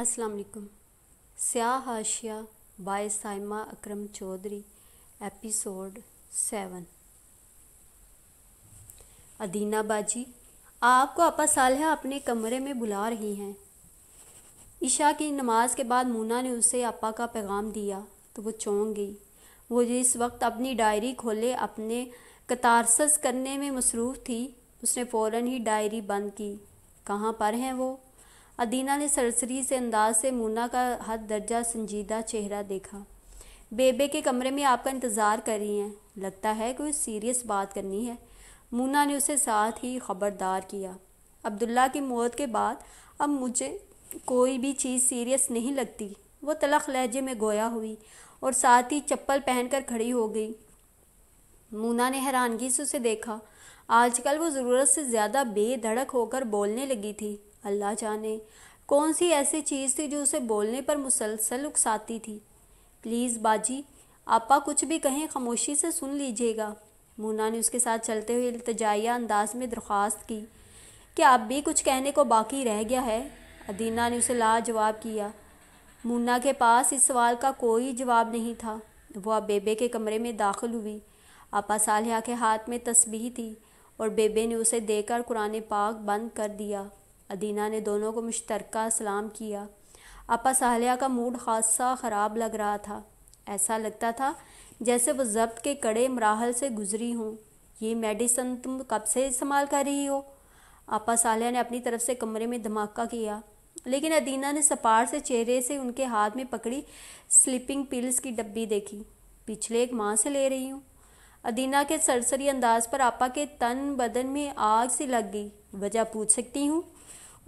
अस्सलाम वालेकुम Siyah Hashiya by Saima Akram Chaudhry episode seven Adina बाजी आपको आपा सालह अपने कमरे में बुला रही हैं ईशा की नमाज के बाद मूना ने उसे आपा का पैगाम दिया तो वो चौंक गई वो जिस वक्त अपनी डायरी खोले अपने कतारसस करने में मसरूफ़ थी उसने फ़ौर ही डायरी बंद की कहाँ पर हैं वो अदीना ने सरसरी से अंदाज से मुना का हद दर्जा संजीदा चेहरा देखा बेबे के कमरे में आपका इंतज़ार कर रही हैं लगता है कोई सीरियस बात करनी है मुना ने उसे साथ ही ख़बरदार किया अब्दुल्ला की मौत के बाद अब मुझे कोई भी चीज़ सीरियस नहीं लगती वो तलख लहजे में गोया हुई और साथ ही चप्पल पहनकर खड़ी हो गई मूना ने हैरानगी से उसे देखा आजकल वो ज़रूरत से ज़्यादा बेधड़क होकर बोलने लगी थी अल्लाह जाने कौन सी ऐसी चीज़ थी जो उसे बोलने पर मुसलसल उकसाती थी प्लीज़ बाजी आपा कुछ भी कहें खामोशी से सुन लीजिएगा मुना ने उसके साथ चलते हुए इल्तजाया अंदाज में दरख्वास्त की क्या आप भी कुछ कहने को बाकी रह गया है अदीना ने उसे लाजवाब किया मुन्ना के पास इस सवाल का कोई जवाब नहीं था वह अब बेबे के कमरे में दाखिल हुई आपा सालिया के हाथ में तस्बीह थी और बेबे ने उसे देकर कुरान पाक बंद कर दिया अदीना ने दोनों को मुश्तरका सलाम किया आपा सहलिया का मूड खासा ख़राब लग रहा था ऐसा लगता था जैसे वो जब्त के कड़े मराहल से गुजरी हूँ ये मेडिसन तुम कब से इस्तेमाल कर रही हो आपा सालिया ने अपनी तरफ से कमरे में धमाका किया लेकिन अदीना ने सपार से चेहरे से उनके हाथ में पकड़ी स्लीपिंग पिल्स की डब्बी देखी पिछले एक माह से ले रही हूँ अदीना के सरसरी अंदाज पर आपा के तन बदन में आग सी लग गई वजह पूछ सकती हूँ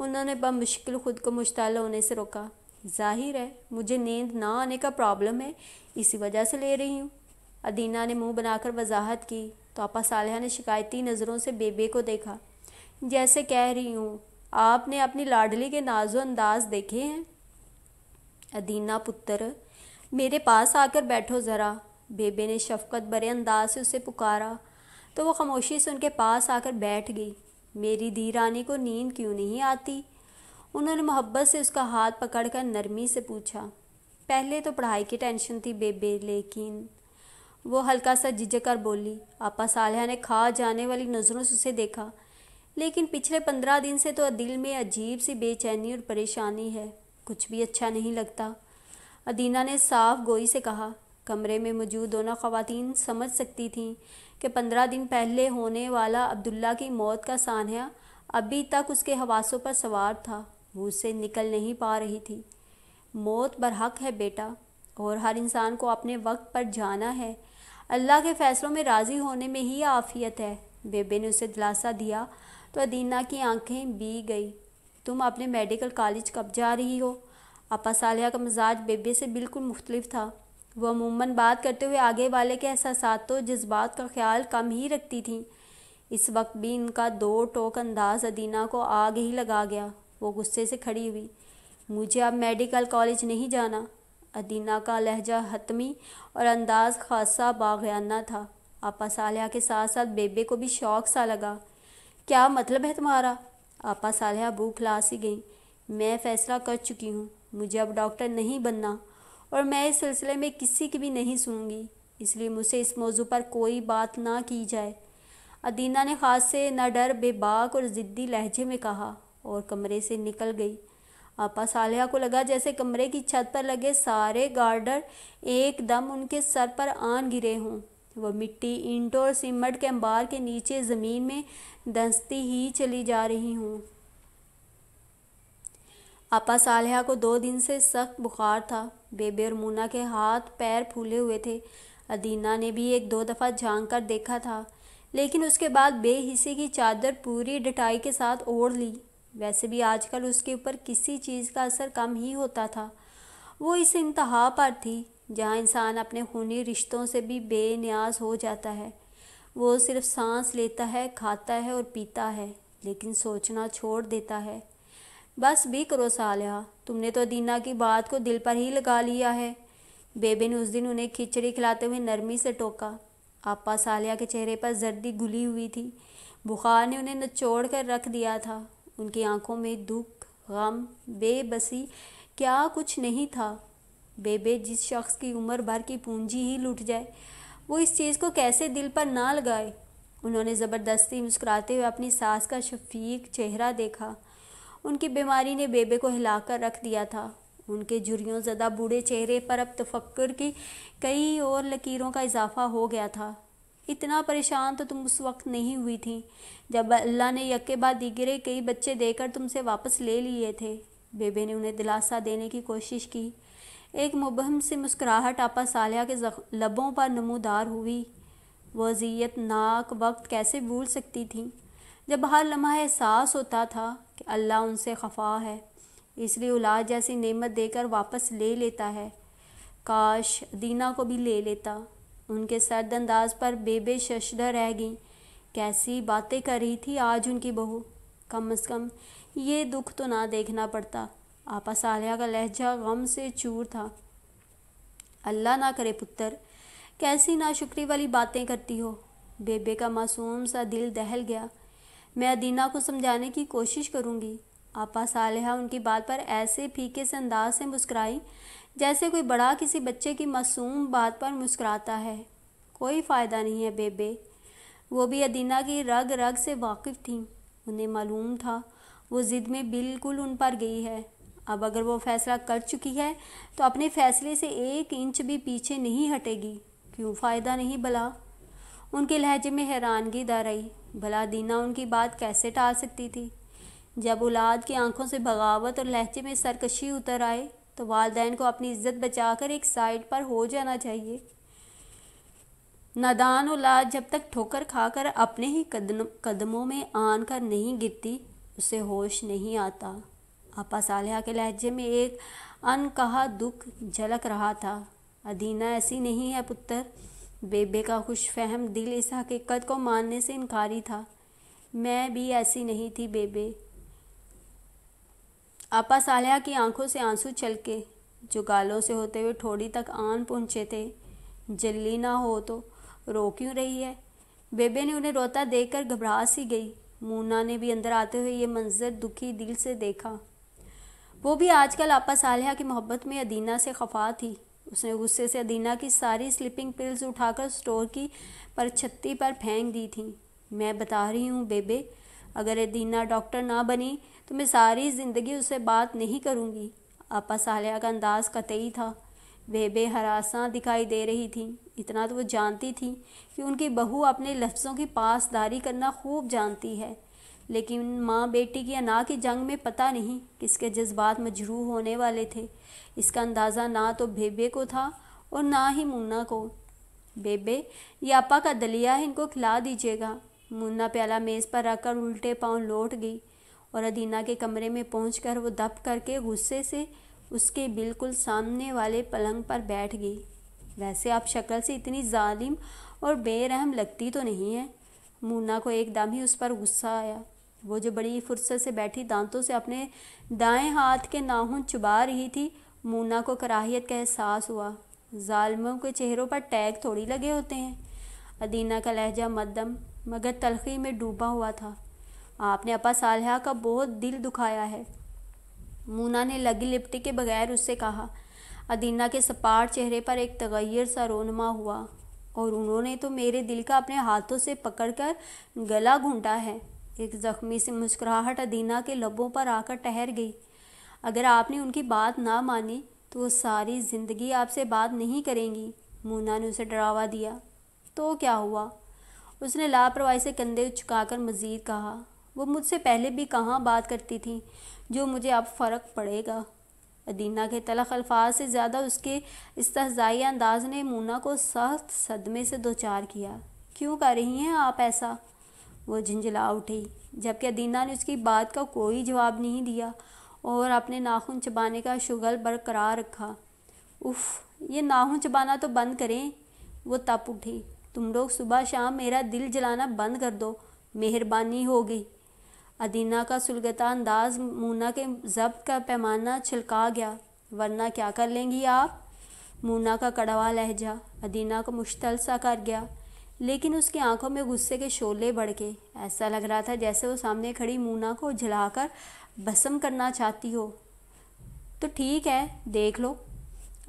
उन्होंने बमुश्किल खुद को मुश्ताल होने से रोका जाहिर है मुझे नींद ना आने का प्रॉब्लम है इसी वजह से ले रही हूँ अदीना ने मुंह बनाकर वजाहत की तो आपा सालहा ने शिकायती नज़रों से बेबे को देखा जैसे कह रही हूँ आपने अपनी लाडली के नाजो अंदाज देखे हैं अदीना पुत्र मेरे पास आकर बैठो ज़रा बेबे ने शफकत बड़े अंदाज से उसे पुकारा तो वो खामोशी से उनके पास आकर बैठ गई मेरी दी रानी को नींद क्यों नहीं आती उन्होंने मोहब्बत से उसका हाथ पकड़कर नरमी से पूछा पहले तो पढ़ाई की टेंशन थी बेबे लेकिन वो हल्का सा झिझक कर बोली आपा सालिया ने खा जाने वाली नज़रों से उसे देखा लेकिन पिछले पंद्रह दिन से तो दिल में अजीब सी बेचैनी और परेशानी है कुछ भी अच्छा नहीं लगता अदीना ने साफ गोई से कहा कमरे में मौजूद दोनों खातन समझ सकती थीं कि पंद्रह दिन पहले होने वाला अब्दुल्ला की मौत का सानहा अभी तक उसके हवासों पर सवार था वो उससे निकल नहीं पा रही थी मौत बरहक है बेटा और हर इंसान को अपने वक्त पर जाना है अल्लाह के फ़ैसलों में राज़ी होने में ही आफियत है बेबे ने उसे दिलासा दिया तो अदीना की आंखें बी गई तुम अपने मेडिकल कॉलेज कब जा रही हो अपा सालिया का मिजाज बेबे से बिल्कुल मुख्तलिफ था वह अमूमन बात करते हुए आगे वाले के एहसास तो जज्बात का ख्याल कम ही रखती थी इस वक्त भी इनका दो टोक अंदाज अदीना को आग ही लगा गया वो गुस्से से खड़ी हुई मुझे अब मेडिकल कॉलेज नहीं जाना अदीना का लहजा हतमी और अंदाज खासा बाग़ाना था आपा सालिया के साथ साथ बेबे को भी शौक सा लगा क्या मतलब है तुम्हारा आपा सालिया भूख ला सी गई मैं फैसला कर चुकी हूँ मुझे अब डॉक्टर नहीं बनना और मैं इस सिलसिले में किसी की भी नहीं सुनूंगी इसलिए मुझसे इस मौजू पर कोई बात ना की जाए अदीना ने खास से न डर बेबाक और ज़िद्दी लहजे में कहा और कमरे से निकल गई आपा सालिया को लगा जैसे कमरे की छत पर लगे सारे गार्डर एकदम उनके सर पर आन गिरे हों वह मिट्टी ईंटों और सीमट के अंबार के नीचे ज़मीन में दंसती ही चली जा रही हूँ आपा सालिया को दो दिन से सख्त बुखार था बेबे और मुना के हाथ पैर फूले हुए थे अदीना ने भी एक दो दफ़ा झांक कर देखा था लेकिन उसके बाद बेहिस्से की चादर पूरी डटाई के साथ ओढ़ ली वैसे भी आजकल उसके ऊपर किसी चीज़ का असर कम ही होता था वो इस इंतहा पर थी जहाँ इंसान अपने खूनी रिश्तों से भी बेनियाज हो जाता है वो सिर्फ सांस लेता है खाता है और पीता है लेकिन सोचना छोड़ देता है बस भी करो सालिया तुमने तो दीना की बात को दिल पर ही लगा लिया है बेबे ने उस दिन उन्हें खिचड़ी खिलाते हुए नरमी से टोका आपा सालिया के चेहरे पर जर्दी घुली हुई थी बुखार ने उन्हें नचोड़ कर रख दिया था उनकी आंखों में दुख गम बेबसी क्या कुछ नहीं था बेबे जिस शख्स की उम्र भर की पूंजी ही लूट जाए वो इस चीज़ को कैसे दिल पर ना लगाए उन्होंने ज़बरदस्ती मुस्कुराते हुए अपनी सास का शफीक चेहरा देखा उनकी बीमारी ने बेबे को हिलाकर रख दिया था उनके झुरियों ज़दा बूढ़े चेहरे पर अब तफक्कर की कई और लकीरों का इजाफा हो गया था इतना परेशान तो तुम उस वक्त नहीं हुई थी जब अल्लाह ने यके बाद दिगरे कई बच्चे देकर तुमसे वापस ले लिए थे बेबे ने उन्हें दिलासा देने की कोशिश की एक मुबहम से मुस्कुराहट आपा सालिया के लबों पर नमोदार हुई वो अजियत नाक वक्त कैसे भूल सकती थी जब हर लम्हा एहसास होता था कि अल्लाह उनसे खफा है इसलिए औलाद जैसी नेमत देकर वापस ले लेता है काश दीना को भी ले लेता उनके अंदाज पर बेबे शशदर रह गई कैसी बातें कर रही थी आज उनकी बहू कम अज़ कम ये दुख तो ना देखना पड़ता आपा सालिया का लहजा गम से चूर था अल्लाह ना करे पुत्र कैसी नाशुक्री वाली बातें करती हो बेबे का मासूम सा दिल दहल गया मैं अदीना को समझाने की कोशिश करूँगी आपा सालहा उनकी बात पर ऐसे फीके से अंदाज से मुस्कुराई जैसे कोई बड़ा किसी बच्चे की मासूम बात पर मुस्कुराता है कोई फ़ायदा नहीं है बेबे वो भी अदीना की रग रग से वाकिफ़ थी उन्हें मालूम था वो ज़िद में बिल्कुल उन पर गई है अब अगर वो फैसला कर चुकी है तो अपने फैसले से एक इंच भी पीछे नहीं हटेगी क्यों फ़ायदा नहीं भला उनके लहजे में हैरानगी दर रही भला दीना उनकी बात कैसे टाल सकती थी जब औलाद की आंखों से बगावत और लहजे में सरकशी उतर आए तो वालदेन को अपनी इज्जत बचाकर एक साइड पर हो जाना चाहिए नादान औलाद जब तक ठोकर खाकर अपने ही कदम कदमों में आन कर नहीं गिरती उसे होश नहीं आता आपा सालिया के लहजे में एक अनकहा दुख झलक रहा था अदीना ऐसी नहीं है पुत्र बेबे का खुश फहम दिल इस हकीकत को मानने से इनकारी था मैं भी ऐसी नहीं थी बेबे आपा सालिया की आंखों से आंसू चल के जो गालों से होते हुए थोड़ी तक आन पहुंचे थे जल्ली ना हो तो रो क्यों रही है बेबे ने उन्हें रोता देखकर घबरा सी गई मूना ने भी अंदर आते हुए ये मंजर दुखी दिल से देखा वो भी आजकल आपा सालिया की मोहब्बत में अदीना से खफा थी उसने गुस्से से अदीना की सारी स्लिपिंग पिल्स उठाकर स्टोर की पर छत्ती पर फेंक दी थी मैं बता रही हूँ बेबे अगर अदीना डॉक्टर ना बनी तो मैं सारी ज़िंदगी उससे बात नहीं करूँगी आपा सालिया का अंदाज़ कतई था बेबे हरासा दिखाई दे रही थी इतना तो वो जानती थी कि उनकी बहू अपने लफ्ज़ों की पासदारी करना खूब जानती है लेकिन माँ बेटी की अना की जंग में पता नहीं किसके जज्बात मजरूह होने वाले थे इसका अंदाज़ा ना तो बेबे को था और ना ही मुन्ना को बेबे ये आपा का दलिया इनको खिला दीजिएगा मुन्ना प्याला मेज़ पर रखकर उल्टे पांव लौट गई और अदीना के कमरे में कर वो दब करके गुस्से से उसके बिल्कुल सामने वाले पलंग पर बैठ गई वैसे आप शक्ल से इतनी जालिम और बेरहम लगती तो नहीं है मुन्ना को एकदम ही उस पर गुस्सा आया वो जो बड़ी फुर्सत से बैठी दांतों से अपने दाएं हाथ के नाखून चुबा रही थी मूना को कराहियत का एहसास हुआ जालमों के चेहरों पर टैग थोड़ी लगे होते हैं अदीना का लहजा मद्दम मगर तलखी में डूबा हुआ था आपने अपा सालहा का बहुत दिल दुखाया है मूना ने लगी लिपटी के बगैर उससे कहा अदीना के सपाट चेहरे पर एक तगैर सा रोनमा हुआ और उन्होंने तो मेरे दिल का अपने हाथों से पकड़कर गला घूंटा है एक जख्मी सी मुस्कुराहट अदीना के लबों पर आकर ठहर गई अगर आपने उनकी बात ना मानी तो वो सारी ज़िंदगी आपसे बात नहीं करेंगी मोना ने उसे डरावा दिया तो क्या हुआ उसने लापरवाही से कंधे चुकाकर मज़ीद कहा वो मुझसे पहले भी कहाँ बात करती थी जो मुझे अब फ़र्क पड़ेगा अदीना के तलख अल्फाज से ज़्यादा उसके इसतजाई अंदाज ने मोना को सख्त सदमे से दो चार किया क्यों कर रही हैं आप ऐसा वो झंझला उठी जबकि दीना ने उसकी बात का कोई जवाब नहीं दिया और अपने नाखून चबाने का शुगल बरकरार रखा उफ ये नाखून चबाना तो बंद करें वो तप उठी तुम लोग सुबह शाम मेरा दिल जलाना बंद कर दो मेहरबानी होगी अदीना का सुलगता अंदाज मूना के जब्त का पैमाना छिलका गया वरना क्या कर लेंगी आप मूना का कड़वा लहजा अदीना को मुश्तल सा कर गया लेकिन उसकी आंखों में गुस्से के शोले बढ़ गए ऐसा लग रहा था जैसे वो सामने खड़ी मूना को झलाकर भस्म करना चाहती हो तो ठीक है देख लो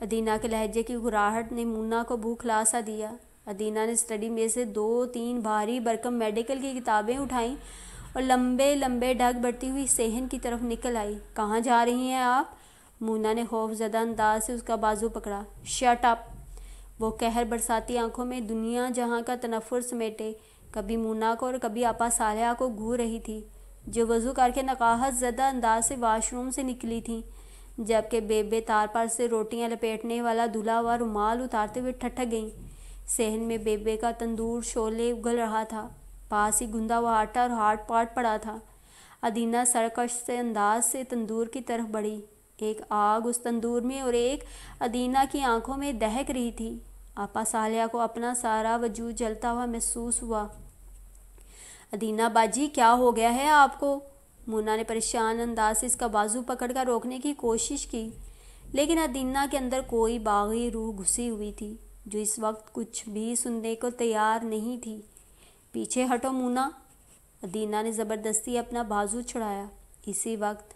अदीना के लहजे की घुराहट ने मूना को भूख लासा दिया अदीना ने स्टडी में से दो तीन भारी बरकम मेडिकल की किताबें उठाईं और लंबे लंबे ढग बढ़ती हुई सेहन की तरफ निकल आई कहाँ जा रही हैं आप मूना ने खौफजदा अंदाज से उसका बाजू पकड़ा शट अप वो कहर बरसाती आंखों में दुनिया जहाँ का तनफुर समेटे कभी मुना को और कभी आपा सालिया को घूर रही थी जो वजू करके नकाहत ज़्यादा अंदाज से वाशरूम से निकली थी जबकि बेबे तार पार से रोटियां लपेटने वाला धुला हुआ रुमाल उतारते हुए ठठक गई सहन में बेबे का तंदूर शोले उगल रहा था पास ही गुंदा हुआ आटा और हाट पाट पड़ा था अदीना सरकश से अंदाज से तंदूर की तरफ बढ़ी एक आग उस तंदूर में और एक अदीना की आंखों में दहक रही थी आपा सालिया को अपना सारा वजूद जलता हुआ महसूस हुआ अदीना बाजी क्या हो गया है आपको मुन्ना ने परेशान अंदाज से इसका बाजू पकड़कर रोकने की कोशिश की लेकिन अदीना के अंदर कोई बागी रूह घुसी हुई थी जो इस वक्त कुछ भी सुनने को तैयार नहीं थी पीछे हटो मुन्ना अदीना ने ज़बरदस्ती अपना बाजू छुड़ाया इसी वक्त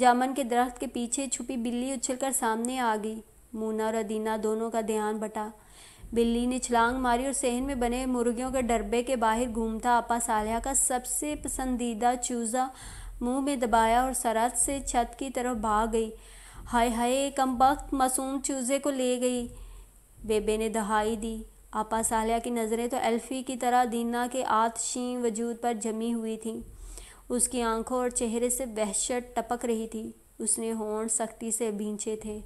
जामन के दरख्त के पीछे छुपी बिल्ली उछलकर सामने आ गई मूना और अदीना दोनों का ध्यान बटा बिल्ली ने छलांग मारी और सहन में बने मुर्गियों के डब्बे के बाहर घूमता आपा सालिया का सबसे पसंदीदा चूज़ा मुंह में दबाया और सरहद से छत की तरफ भाग गई हाय हाय कम वक्त मासूम चूज़े को ले गई बेबे ने दहाई दी आपा सालिया की नज़रें तो एल्फ़ी की तरह दीना के आतशी वजूद पर जमी हुई थीं उसकी आंखों और चेहरे से वहशत टपक रही थी उसने होन सख्ती से भींचे थे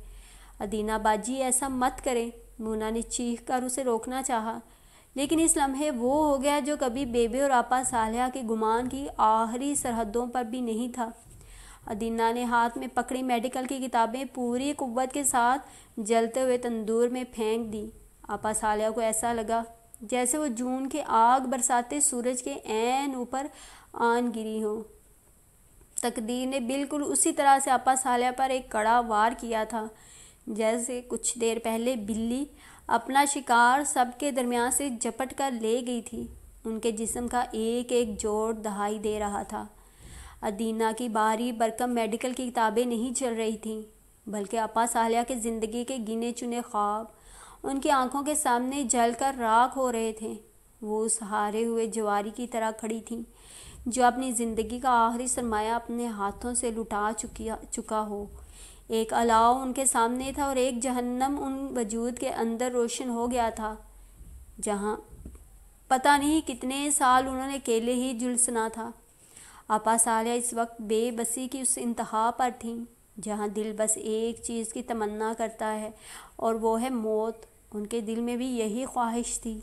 अदीना बाजी ऐसा मत करें मूना ने चीख कर उसे रोकना चाहा लेकिन इस लम्हे वो हो गया जो कभी बेबे और आपा सालिया के गुमान की आखिरी सरहदों पर भी नहीं था अदीना ने हाथ में पकड़ी मेडिकल की किताबें पूरी कुवत के साथ जलते हुए तंदूर में फेंक दी आपा सालिया को ऐसा लगा जैसे वो जून के आग बरसाते सूरज के एन ऊपर आन गिरी हो तकदीर ने बिल्कुल उसी तरह से अपा सालिया पर एक कड़ा वार किया था जैसे कुछ देर पहले बिल्ली अपना शिकार सबके दरमियान से झपट कर ले गई थी उनके जिस्म का एक एक जोड़ दहाई दे रहा था अदीना की बाहरी बरकम मेडिकल की किताबें नहीं चल रही थीं बल्कि अपा सालिया के ज़िंदगी के गिने चुने ख्वाब उनकी आंखों के सामने जल कर राख हो रहे थे वो सहारे हुए जवारी की तरह खड़ी थीं जो अपनी ज़िंदगी का आखिरी सरमाया अपने हाथों से लुटा चुकी चुका हो एक अलाव उनके सामने था और एक जहन्नम उन वजूद के अंदर रोशन हो गया था जहाँ पता नहीं कितने साल उन्होंने अकेले ही जुलसना था आपा सालिया इस वक्त बेबसी की उस इंतहा पर थी जहाँ दिल बस एक चीज़ की तमन्ना करता है और वो है मौत उनके दिल में भी यही ख्वाहिश थी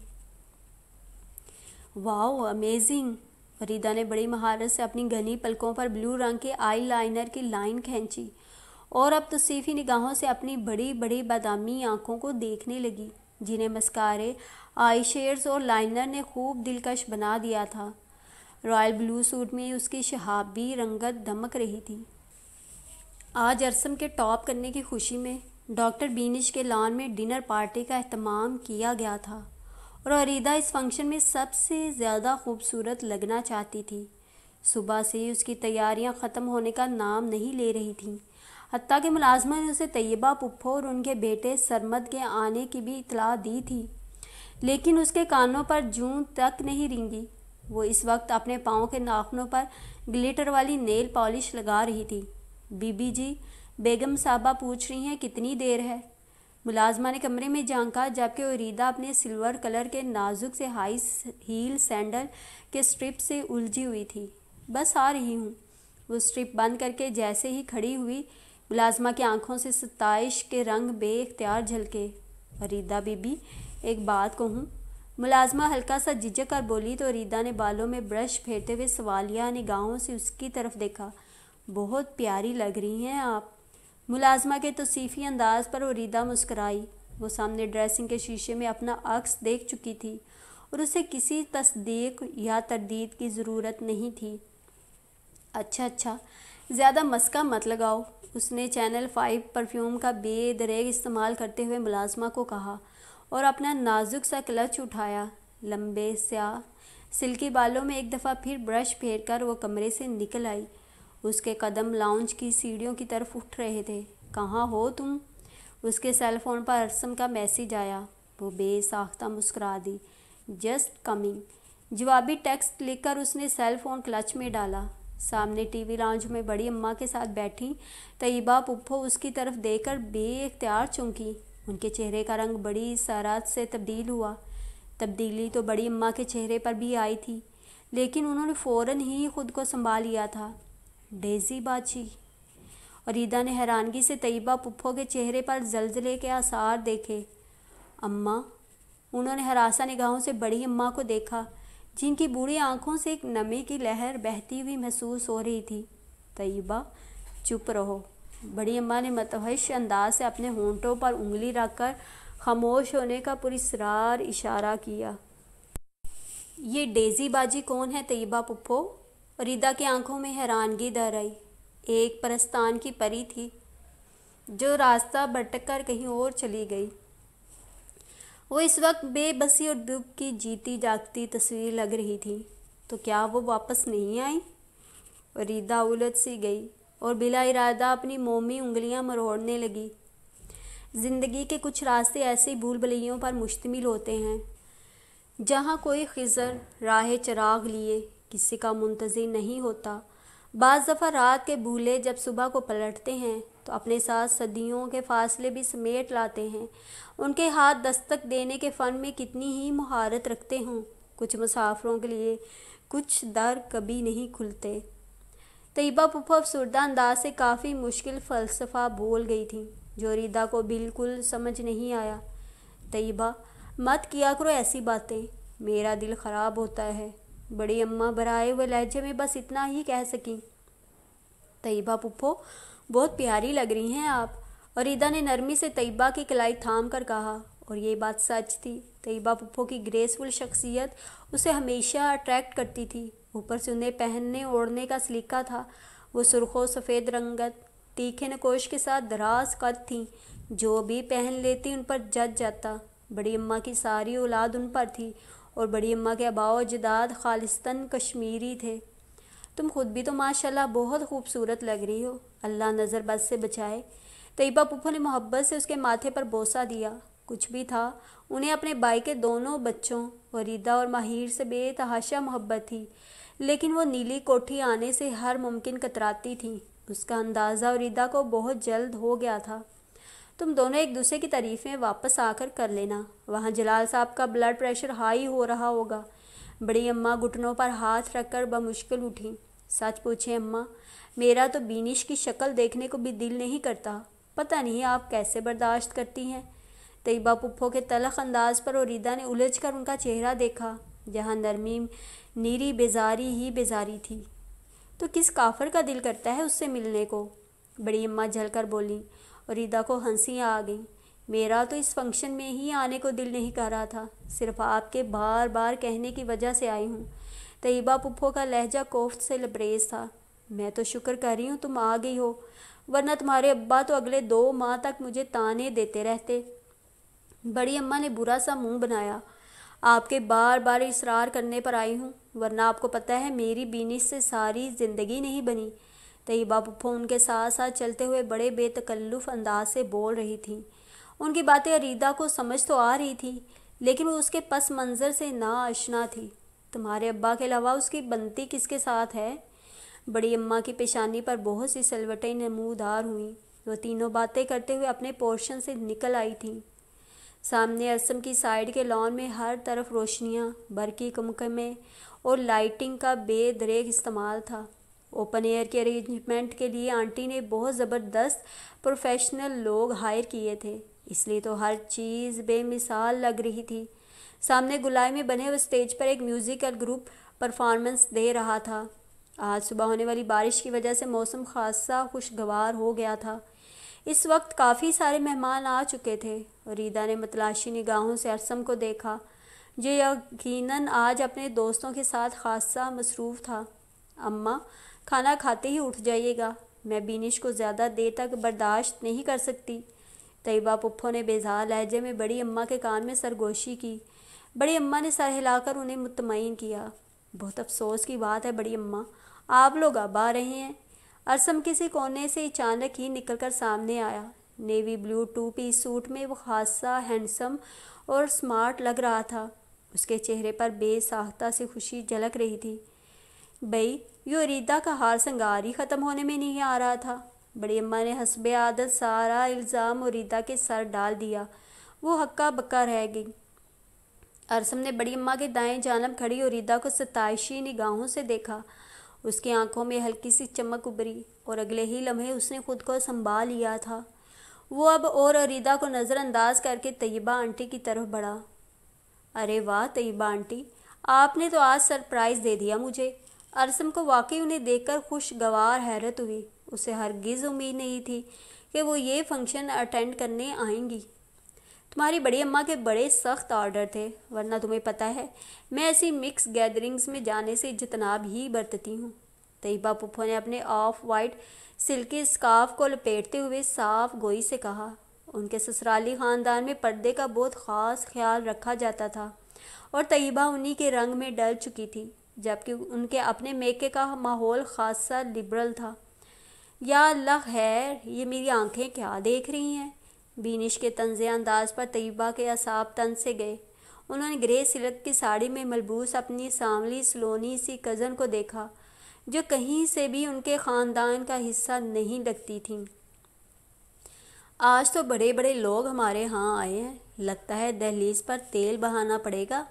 वाओ अमेजिंग फरीदा ने बड़ी महारत से अपनी घनी पलकों पर ब्लू रंग के आई लाइनर की लाइन खींची और अब तसीफी निगाहों से अपनी बड़ी बड़ी बादामी आँखों को देखने लगी जिन्हें मस्कारे आई शेयर्स और लाइनर ने खूब दिलकश बना दिया था रॉयल ब्लू सूट में उसकी शहाबी रंगत धमक रही थी आज अरसम के टॉप करने की खुशी में डॉक्टर बीनिश के लॉन में डिनर पार्टी का अहतमाम किया गया था और अरीदा इस फंक्शन में सबसे ज़्यादा खूबसूरत लगना चाहती थी सुबह से ही उसकी तैयारियां ख़त्म होने का नाम नहीं ले रही थीं हती के मुलाजमा ने उसे तय्यबा पुप्पो और उनके बेटे सरमद के आने की भी इतला दी थी लेकिन उसके कानों पर जूं तक नहीं रिंगी वो इस वक्त अपने पाँव के नाखनों पर ग्लिटर वाली नेल पॉलिश लगा रही थी बीबी जी बेगम साहबा पूछ रही हैं कितनी देर है मुलाजमा ने कमरे में झांका जबकि उरीदा अपने सिल्वर कलर के नाजुक से हाई हील सैंडल के स्ट्रिप से उलझी हुई थी बस आ रही हूँ वो स्ट्रिप बंद करके जैसे ही खड़ी हुई मुलाजमा की आंखों से सताइश के रंग बेख्तियार झलके रीदा बीबी एक बात कहूँ मुलाजमा हल्का सा झिझक कर बोली तो रीदा ने बालों में ब्रश फेरते हुए सवालिया निगाहों से उसकी तरफ देखा बहुत प्यारी लग रही हैं आप मुलाजमा के तोसीफ़ी अंदाज पर वरीदा मुस्कराई वो सामने ड्रेसिंग के शीशे में अपना अक्स देख चुकी थी और उसे किसी तस्दीक या तरदीद की ज़रूरत नहीं थी अच्छा अच्छा ज़्यादा मस्का मत लगाओ उसने चैनल फाइव परफ्यूम का बेदरेग इस्तेमाल करते हुए मुलाजमा को कहा और अपना नाजुक सा क्लच उठाया लंबे स्या सिल्की बालों में एक दफ़ा फिर ब्रश फेर कर वो कमरे से निकल आई उसके कदम लाउंज की सीढ़ियों की तरफ उठ रहे थे कहाँ हो तुम उसके सेल फोन पर अरसम का मैसेज आया वो बेसाख्ता मुस्करा दी जस्ट कमिंग जवाबी टेक्स्ट लिखकर उसने सेल फोन क्लच में डाला सामने टीवी लाउंज में बड़ी अम्मा के साथ बैठी तयबा पुप्पो उसकी तरफ देखकर बेख्तियार चौंकी उनके चेहरे का रंग बड़ी सरात से तब्दील हुआ तब्दीली तो बड़ी अम्मा के चेहरे पर भी आई थी लेकिन उन्होंने फ़ौर ही ख़ुद को संभाल लिया था डेजीबाजी और ईदा ने हैरानगी से तयबा पुप्पो के चेहरे पर जलजले के आसार देखे अम्मा उन्होंने हरासा निगाहों से बड़ी अम्मा को देखा जिनकी बूढ़ी आंखों से एक नमी की लहर बहती हुई महसूस हो रही थी तयबा चुप रहो बड़ी अम्मा ने मतहश अंदाज से अपने होंठों पर उंगली रखकर खामोश होने का पुरस्ार इशारा किया ये डेजीबाजी कौन है तयबा पुप्पो रिदा की आंखों में हैरानगी डर आई एक परस्तान की परी थी जो रास्ता भटक कर कहीं और चली गई वो इस वक्त बेबसी और दुख की जीती जागती तस्वीर लग रही थी तो क्या वो वापस नहीं आई रिदा उलझ सी गई और बिला इरादा अपनी मोमी उंगलियां मरोड़ने लगी ज़िंदगी के कुछ रास्ते ऐसे भूल भलैयों पर मुश्तमिल होते हैं जहाँ कोई खिजर राह चराग लिए किसी का मुंतज़र नहीं होता बज दफ़ा रात के भूले जब सुबह को पलटते हैं तो अपने साथ सदियों के फासले भी समेट लाते हैं उनके हाथ दस्तक देने के फ़न में कितनी ही महारत रखते हों कुछ मुसाफरों के लिए कुछ दर कभी नहीं खुलते तयबा पुफफ सुरदा अंदाज से काफ़ी मुश्किल फ़लसफ़ा बोल गई थी जो रीदा को बिल्कुल समझ नहीं आया तयबा मत किया करो ऐसी बातें मेरा दिल ख़राब होता है बड़ी अम्मा भराए हुए लहजे में बस इतना ही कह सकी तयबा पुप्पो बहुत प्यारी लग रही हैं आप और ईदा ने नरमी से तयबा की कलाई थाम कर कहा और ये बात सच थी तयबा पुप्पो की ग्रेसफुल शख्सियत उसे हमेशा अट्रैक्ट करती थी ऊपर से उन्हें पहनने ओढ़ने का सलीका था वो सुरखों सफ़ेद रंगत तीखे नकोश के साथ दराज कद थी जो भी पहन लेती उन पर जज जाता बड़ी अम्मा की सारी औलाद उन पर थी और बड़ी अम्मा के आबा जदाद ख़ालिस्तन कश्मीरी थे तुम खुद भी तो माशाल्लाह बहुत खूबसूरत लग रही हो अल्लाह नज़रबद से बचाए तयबा पुप्पो ने मोहब्बत से उसके माथे पर बोसा दिया कुछ भी था उन्हें अपने बाई के दोनों बच्चों वरीदा और माहिर से बेतहाशा मोहब्बत थी लेकिन वो नीली कोठी आने से हर मुमकिन कतराती थी उसका अंदाज़ा वरीदा को बहुत जल्द हो गया था तुम दोनों एक दूसरे की तारीफ़ें वापस आकर कर लेना वहाँ जलाल साहब का ब्लड प्रेशर हाई हो रहा होगा बड़ी अम्मा घुटनों पर हाथ रखकर बमुश्किल उठी सच पूछे अम्मा मेरा तो बीनिश की शक्ल देखने को भी दिल नहीं करता पता नहीं आप कैसे बर्दाश्त करती हैं तयबा पुप्पो के तलख अंदाज पर रिदा ने उलझ कर उनका चेहरा देखा जहाँ नरमी नीरी बेजारी ही बेजारी थी तो किस काफर का दिल करता है उससे मिलने को बड़ी अम्मा झलकर बोली और रीदा को हंसियाँ आ गईं मेरा तो इस फंक्शन में ही आने को दिल नहीं कर रहा था सिर्फ आपके बार बार कहने की वजह से आई हूँ तयबा पुप्पो का लहजा कोफ्त से लबरेज था मैं तो शुक्र कर रही हूँ तुम आ गई हो वरना तुम्हारे अब्बा तो अगले दो माह तक मुझे ताने देते रहते बड़ी अम्मा ने बुरा सा मुंह बनाया आपके बार बार इसरार करने पर आई हूँ वरना आपको पता है मेरी बीनी से सारी ज़िंदगी नहीं बनी तयबा पुप्पो उनके साथ साथ चलते हुए बड़े बेतकल्लुफ़ अंदाज से बोल रही थी उनकी बातें अरीदा को समझ तो आ रही थी लेकिन वो उसके पस मंज़र से ना आशना थी तुम्हारे अब्बा के अलावा उसकी बनती किसके साथ है बड़ी अम्मा की पेशानी पर बहुत सी सलवटें नमूदार हुई वो तीनों बातें करते हुए अपने पोर्शन से निकल आई थीं सामने असम की साइड के लॉन में हर तरफ रोशनियाँ बरकी कमकमे और लाइटिंग का बेदरेग इस्तेमाल था ओपन एयर के अरेंजमेंट के लिए आंटी ने बहुत ज़बरदस्त प्रोफेशनल लोग हायर किए थे इसलिए तो हर चीज़ बेमिसाल लग रही थी सामने गुलाई में बने हुए स्टेज पर एक म्यूज़िकल ग्रुप परफॉर्मेंस दे रहा था आज सुबह होने वाली बारिश की वजह से मौसम खासा खुशगवार हो गया था इस वक्त काफ़ी सारे मेहमान आ चुके थे रीदा ने मतलाशी निगाहों से अरसम को देखा जो यकीनन आज अपने दोस्तों के साथ खासा मसरूफ़ था अम्मा खाना खाते ही उठ जाइएगा मैं बीनिश को ज़्यादा देर तक बर्दाश्त नहीं कर सकती तयबा पुप्पो ने बेजार लहजे में बड़ी अम्मा के कान में सरगोशी की बड़ी अम्मा ने सर हिलाकर उन्हें मुतमिन किया बहुत अफसोस की बात है बड़ी अम्मा आप लोग अब आ रहे हैं अरसम किसी कोने से अचानक ही कर सामने आया navy blue two piece suit में वो खासा हैंडसम और स्मार्ट लग रहा था उसके चेहरे पर बेसाख्ता से खुशी झलक रही थी भई यू रीदा का हार संगार ही ख़त्म होने में नहीं आ रहा था बड़ी अम्मा ने हसब आदत सारा इल्ज़ाम उरीदा के सर डाल दिया वो हक्का बक्का रह गई अरसम ने बड़ी अम्मा के दाएं जानब खड़ी और रीदा को सताइशी निगाहों से देखा उसकी आंखों में हल्की सी चमक उभरी और अगले ही लम्हे उसने खुद को संभाल लिया था वो अब और रीदा को नज़रअंदाज करके तयबा आंटी की तरफ बढ़ा अरे वाह तयबा आंटी आपने तो आज सरप्राइज़ दे दिया मुझे अरसम को वाकई उन्हें देखकर खुशगवार हैरत हुई उसे हरगिज़ उम्मीद नहीं थी कि वो ये फंक्शन अटेंड करने आएंगी तुम्हारी बड़ी अम्मा के बड़े सख्त ऑर्डर थे वरना तुम्हें पता है मैं ऐसी मिक्स गैदरिंग्स में जाने से जितनाब ही बरतती हूँ तयबा पुप्पो ने अपने ऑफ वाइट सिल्की स्कार्फ को लपेटते हुए साफ गोई से कहा उनके ससुराली ख़ानदान में पर्दे का बहुत ख़ास ख्याल रखा जाता था और तयबा उन्हीं के रंग में डल चुकी थी जबकि उनके अपने मेके का माहौल खासा लिबरल था या अल्लाह खैर ये मेरी आंखें क्या देख रही हैं बीनिश के तंज़े अंदाज पर तयबा के असाब तन से गए उन्होंने ग्रे सिल्क की साड़ी में मलबूस अपनी सांवली सलोनी सी कज़न को देखा जो कहीं से भी उनके ख़ानदान का हिस्सा नहीं लगती थी आज तो बड़े बड़े लोग हमारे यहाँ आए हैं लगता है दहलीज पर तेल बहाना पड़ेगा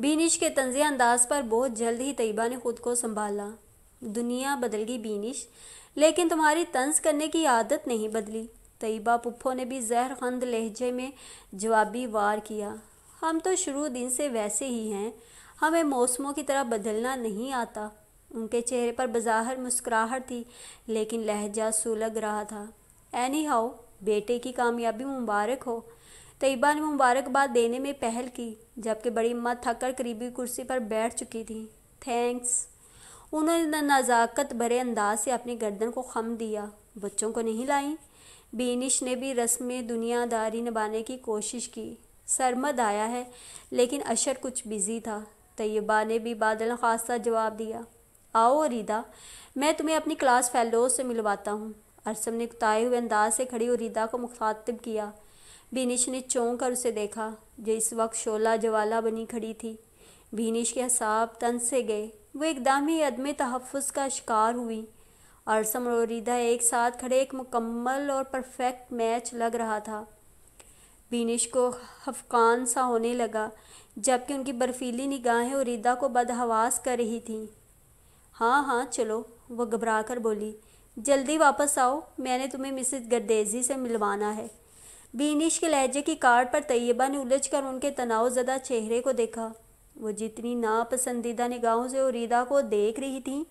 बीनिश के तंजे अंदाज पर बहुत जल्द ही तयबा ने खुद को संभाला दुनिया बदल गई बीनिश लेकिन तुम्हारी तंज करने की आदत नहीं बदली तयबा पुप्पो ने भी जहर खंद लहजे में जवाबी वार किया हम तो शुरू दिन से वैसे ही हैं हमें मौसमों की तरह बदलना नहीं आता उनके चेहरे पर बज़ाहर मुस्कुराहट थी लेकिन लहजा सुलग रहा था एनी हाउ बेटे की कामयाबी मुबारक हो तयबा ने मुबारकबाद देने में पहल की जबकि बड़ी अम्मा थककर करीबी कुर्सी पर बैठ चुकी थी थैंक्स उन्होंने नज़ाकत भरे अंदाज से अपनी गर्दन को खम दिया बच्चों को नहीं लाई बीनिश ने भी रस्म दुनियादारी निभाने की कोशिश की सरमद आया है लेकिन अशर कुछ बिजी था तयबा ने भी बादल खासा जवाब दिया आओ रीदा मैं तुम्हें अपनी क्लास फेलोज से मिलवाता हूँ अरसम ने कुताए हुए अंदाज से खड़ी हुई रीदा को मुखातब किया बीनिश ने चौंक कर उसे देखा जो इस वक्त शोला जवाला बनी खड़ी थी बीनिश के असाब तन से गए वो एकदम ही अदम तहफ़ का शिकार हुई अरसम और रिदा एक साथ खड़े एक मुकम्मल और परफेक्ट मैच लग रहा था बीनिश को हफकान सा होने लगा जबकि उनकी बर्फीली निगाहें और रिदा को बदहवास कर रही थीं हाँ हाँ चलो वह घबरा कर बोली जल्दी वापस आओ मैंने तुम्हें मिसेस गर्देजी से मिलवाना है बीनिश के लहजे की कार्ड पर तैयबा ने उलझ कर उनके तनाव ज़दा चेहरे को देखा वो जितनी नापसंदीदा निगाहों से उरीदा को देख रही थी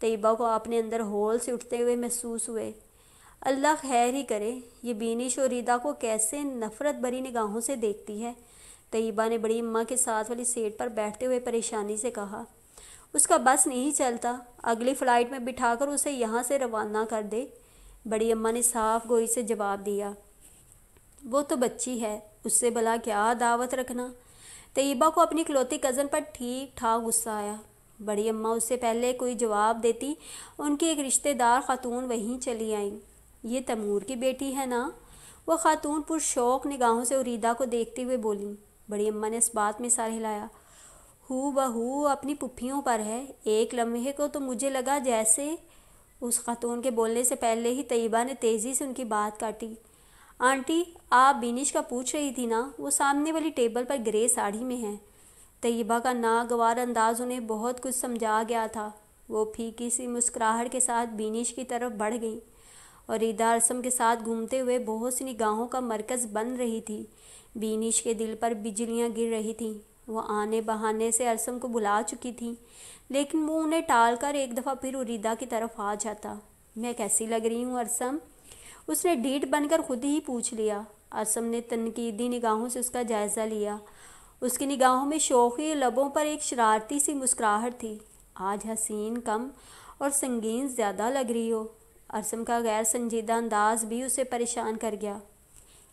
तयबा को अपने अंदर होल से उठते हुए महसूस हुए अल्लाह खैर ही करे ये बीनिश और रीदा को कैसे नफ़रत भरी निगाहों से देखती है तयबा ने बड़ी अम्मा के साथ वाली सीट पर बैठते हुए परेशानी से कहा उसका बस नहीं चलता अगली फ़्लाइट में बिठाकर उसे यहाँ से रवाना कर दे बड़ी अम्मा ने साफ गोई से जवाब दिया वो तो बच्ची है उससे भला क्या दावत रखना तयबा को अपनी खलौती कज़न पर ठीक ठाक गुस्सा आया बड़ी अम्मा उससे पहले कोई जवाब देती उनकी एक रिश्तेदार खातून वहीं चली आईं ये तमूर की बेटी है ना वो खातून पुरशोक निगाहों से उरीदा को देखते हुए बोली बड़ी अम्मा ने इस बात में सर हिलाया हु बहू अपनी पुप्पियों पर है एक लम्हे को तो मुझे लगा जैसे उस खातून के बोलने से पहले ही तयबा ने तेज़ी से उनकी बात काटी आंटी आप बीनिश का पूछ रही थी ना वो सामने वाली टेबल पर ग्रे साड़ी में है तयबा का नागवार अंदाज उन्हें बहुत कुछ समझा गया था वो फीकी सी मुस्कुराहट के साथ बिनिश की तरफ बढ़ गई और ईदा रसम के साथ घूमते हुए बहुत सी निगाहों का मरकज़ बन रही थी बीनिश के दिल पर बिजलियाँ गिर रही थीं वह आने बहाने से अरसम को बुला चुकी थी लेकिन वो उन्हें टाल कर एक दफ़ा फिर उरीदा की तरफ आ जाता मैं कैसी लग रही हूँ अरसम उसने डीट बनकर खुद ही पूछ लिया असम ने तनकीदी निगाहों से उसका जायज़ा लिया उसकी निगाहों में शौक़ी लबों पर एक शरारती सी मुस्कुराहट थी आज हसीन कम और संगीन ज़्यादा लग रही हो अरसम का गैर संजीदा अंदाज भी उसे परेशान कर गया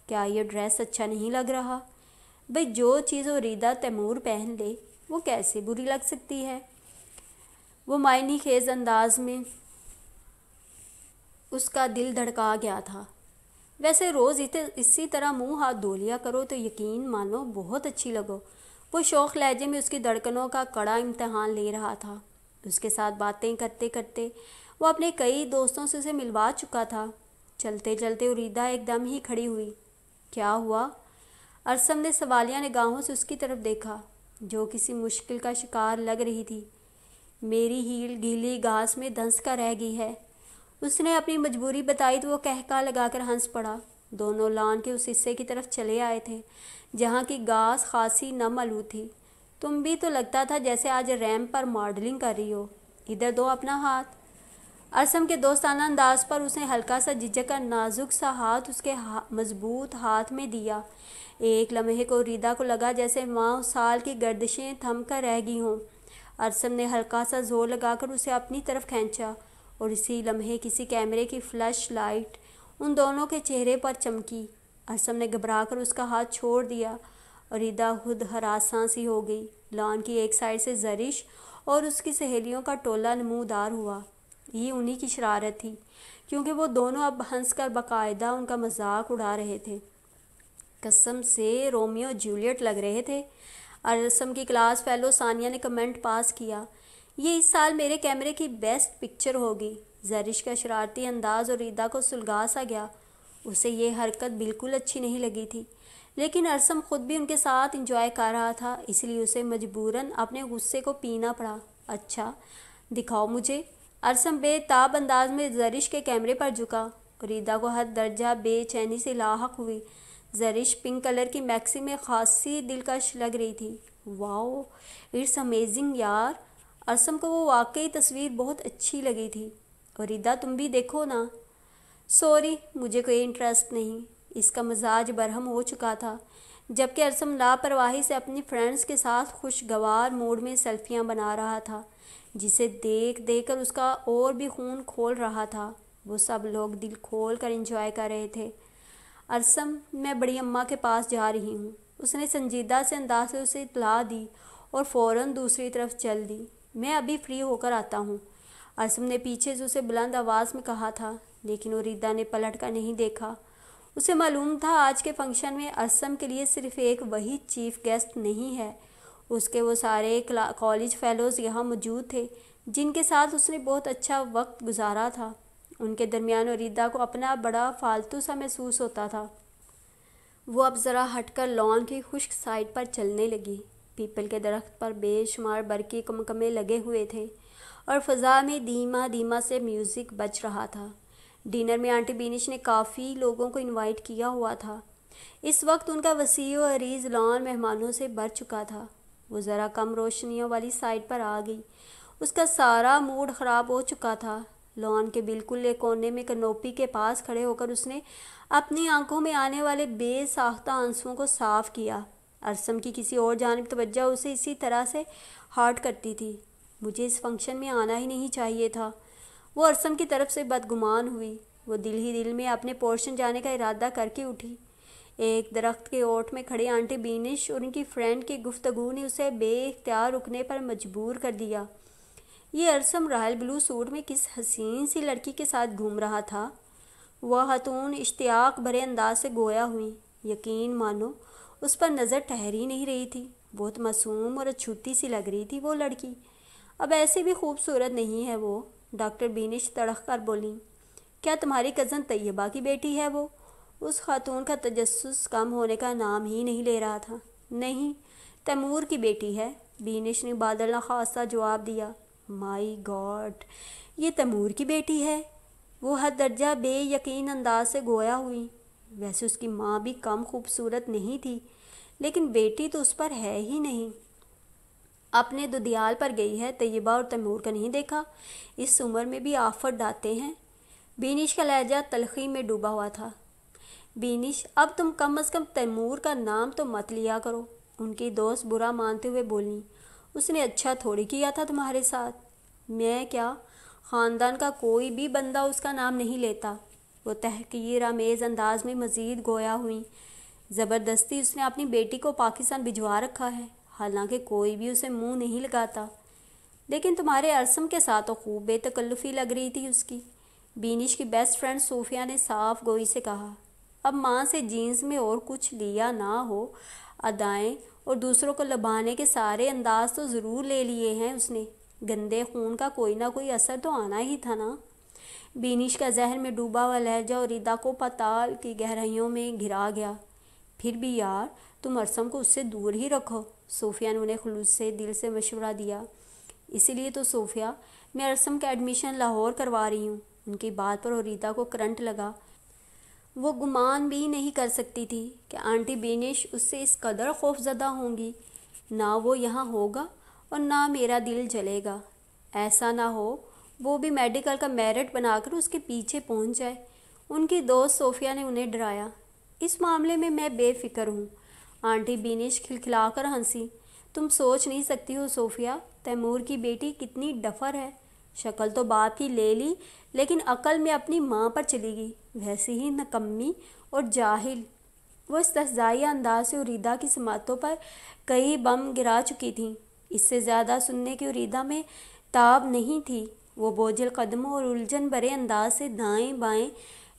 क्या यह ड्रेस अच्छा नहीं लग रहा भाई जो चीज़ वो रीदा तैमूर पहन ले वो कैसे बुरी लग सकती है वो मायनी खेज अंदाज में उसका दिल धड़का गया था वैसे रोज़ इसी तरह मुंह हाथ धो लिया करो तो यकीन मानो बहुत अच्छी लगो वो शौक़ लहजे में उसकी धड़कनों का कड़ा इम्तहान ले रहा था उसके साथ बातें करते करते वो अपने कई दोस्तों से उसे मिलवा चुका था चलते चलते उरीदा एकदम ही खड़ी हुई क्या हुआ अरसम ने सवालिया निगाहों से उसकी तरफ देखा जो किसी मुश्किल का शिकार लग रही थी मेरी हील गीली घास में धंस कर रह गई है उसने अपनी मजबूरी बताई तो वो कहका लगाकर हंस पड़ा दोनों लान के उस हिस्से की तरफ चले आए थे जहाँ की घास खासी नम आलू थी तुम भी तो लगता था जैसे आज रैम पर मॉडलिंग कर रही हो इधर दो अपना हाथ असम के दोस्ताना अंदाज पर उसने हल्का सा झिझक का नाजुक सा हाथ उसके हा, मजबूत हाथ में दिया एक लम्हे को रीदा को लगा जैसे माँ साल की गर्दिशें थम कर रह गई हों अरसम ने हल्का सा जोर लगाकर उसे अपनी तरफ खींचा और इसी लम्हे किसी कैमरे की फ्लैश लाइट उन दोनों के चेहरे पर चमकी असम ने घबरा कर उसका हाथ छोड़ दिया और इधा खुद हरासा सी हो गई लॉन की एक साइड से जरिश और उसकी सहेलियों का टोला नमूदार हुआ ये उन्हीं की शरारत थी क्योंकि वो दोनों अब हंस कर बाकायदा उनका मजाक उड़ा रहे थे कसम से रोमियो जूलियट लग रहे थे अरसम की क्लास फेलो सानिया ने कमेंट पास किया ये इस साल मेरे कैमरे की बेस्ट पिक्चर होगी जरिश का शरारती अंदाज और रीदा को सुलगा सा गया उसे ये हरकत बिल्कुल अच्छी नहीं लगी थी लेकिन अरसम खुद भी उनके साथ इंजॉय कर रहा था इसलिए उसे मजबूरन अपने गुस्से को पीना पड़ा अच्छा दिखाओ मुझे अरसम बेताब अंदाज में जरिश के कैमरे पर झुका रीदा को हर दर्जा बेचैनी से लाक हुई जरिश पिंक कलर की मैक्सी में खासी दिलकश लग रही थी वाओ इट्स अमेजिंग यार अरसम को वो वाकई तस्वीर बहुत अच्छी लगी थी और रिदा तुम भी देखो ना सॉरी मुझे कोई इंटरेस्ट नहीं इसका मजाज बरहम हो चुका था जबकि अरसम लापरवाही से अपने फ्रेंड्स के साथ खुशगवार मूड में सेल्फियां बना रहा था जिसे देख देख कर उसका और भी खून खोल रहा था वो सब लोग दिल खोल कर इंजॉय कर रहे थे अरसम मैं बड़ी अम्मा के पास जा रही हूँ उसने संजीदा से अंदाज से उसे इतला दी और फ़ौरन दूसरी तरफ चल दी मैं अभी फ्री होकर आता हूँ असम ने पीछे से उसे बुलंद आवाज़ में कहा था लेकिन वो रिदा ने पलट कर नहीं देखा उसे मालूम था आज के फंक्शन में असम के लिए सिर्फ एक वही चीफ गेस्ट नहीं है उसके वो सारे कॉलेज फेलोज़ यहाँ मौजूद थे जिनके साथ उसने बहुत अच्छा वक्त गुजारा था उनके दरमियान रिदा को अपना बड़ा फालतू सा महसूस होता था वो अब ज़रा हटकर लॉन की खुश्क साइड पर चलने लगी पीपल के दरख्त पर बेशुमार बरकी कमकमे लगे हुए थे और फ़जा में धीमा धीमा से म्यूज़िक बज रहा था डिनर में आंटी बीनिश ने काफ़ी लोगों को इनवाइट किया हुआ था इस वक्त उनका वसी व अरीज लॉन मेहमानों से भर चुका था वो ज़रा कम रोशनियों वाली साइड पर आ गई उसका सारा मूड ख़राब हो चुका था लॉन के बिल्कुल एक कोने में कनोपी के पास खड़े होकर उसने अपनी आंखों में आने वाले बेसाख्ता आंसुओं को साफ किया अरसम की किसी और जानब तोज्जह उसे इसी तरह से हार्ट करती थी मुझे इस फंक्शन में आना ही नहीं चाहिए था वो अरसम की तरफ से बदगुमान हुई वो दिल ही दिल में अपने पोर्शन जाने का इरादा करके उठी एक दरख्त के ओट में खड़े आंटी बीनिश और उनकी फ्रेंड की गुफ्तगु ने उसे बेख्तियार रुकने पर मजबूर कर दिया ये अरसम रॉयल ब्लू सूट में किस हसीन सी लड़की के साथ घूम रहा था वह खतून इश्तियाक भरे अंदाज से गोया हुई यकीन मानो उस पर नज़र ठहरी नहीं रही थी बहुत मासूम और अछूती सी लग रही थी वो लड़की अब ऐसे भी खूबसूरत नहीं है वो डॉक्टर बीनिश तड़क कर बोली क्या तुम्हारी कज़न तैयबा की बेटी है वो उस खातून का तजस कम होने का नाम ही नहीं ले रहा था नहीं तैमूर की बेटी है बीनिश ने बादल खासा जवाब दिया माई गॉड ये तैमूर की बेटी है वो हर दर्जा बेयकीन अंदाज से गोया हुई वैसे उसकी माँ भी कम खूबसूरत नहीं थी लेकिन बेटी तो उस पर है ही नहीं अपने दुदियाल पर गई है तय्यबा और तैमूर का नहीं देखा इस उम्र में भी आफत डाते हैं बीनिश का लहजा तलखी में डूबा हुआ था बीनिश अब तुम कम अज़ कम तैमूर का नाम तो मत लिया करो उनकी दोस्त बुरा मानते हुए बोली उसने अच्छा थोड़ी किया था तुम्हारे साथ मैं क्या ख़ानदान का कोई भी बंदा उसका नाम नहीं लेता वो तहकीर आमेज़ अंदाज में मज़ीद गोया हुई ज़बरदस्ती उसने अपनी बेटी को पाकिस्तान भिजवा रखा है हालांकि कोई भी उसे मुंह नहीं लगाता लेकिन तुम्हारे अरसम के साथ तो खूब बेतकल्लुफ़ी लग रही थी उसकी बीनिश की बेस्ट फ्रेंड सोफिया ने साफ गोई से कहा अब माँ से जीन्स में और कुछ लिया ना हो अदाएँ और दूसरों को लबाने के सारे अंदाज तो ज़रूर ले लिए हैं उसने गंदे खून का कोई ना कोई असर तो आना ही था ना बीनिश का जहर में डूबा हुआ लहजा और रिदा को पताल की गहराइयों में घिरा गया फिर भी यार तुम अरसम को उससे दूर ही रखो सोफिया ने उन्हें खलूस से दिल से मशवरा दिया इसीलिए तो सोफिया मैं अरसम का एडमिशन लाहौर करवा रही हूँ उनकी बात पर औरीता को करंट लगा वो गुमान भी नहीं कर सकती थी कि आंटी बेनिश उससे इस कदर खौफजदा होंगी ना वो यहाँ होगा और ना मेरा दिल जलेगा ऐसा ना हो वो भी मेडिकल का मेरिट बनाकर उसके पीछे पहुँच जाए उनकी दोस्त सोफिया ने उन्हें डराया इस मामले में मैं बेफिक्र हूँ आंटी बीनिश खिलखिलाकर हंसी तुम सोच नहीं सकती हो सोफिया तैमूर की बेटी कितनी डफर है शक्ल तो बाप की ले ली लेकिन अकल में अपनी माँ पर चली गई वैसी ही नकम्मी और जाहिल वो इस तस्जाई अंदाज से उरीदा की समातों पर कई बम गिरा चुकी थी इससे ज़्यादा सुनने की उरीदा में ताब नहीं थी वो बोझल कदमों और उलझन भरे अंदाज से दाएं बाएं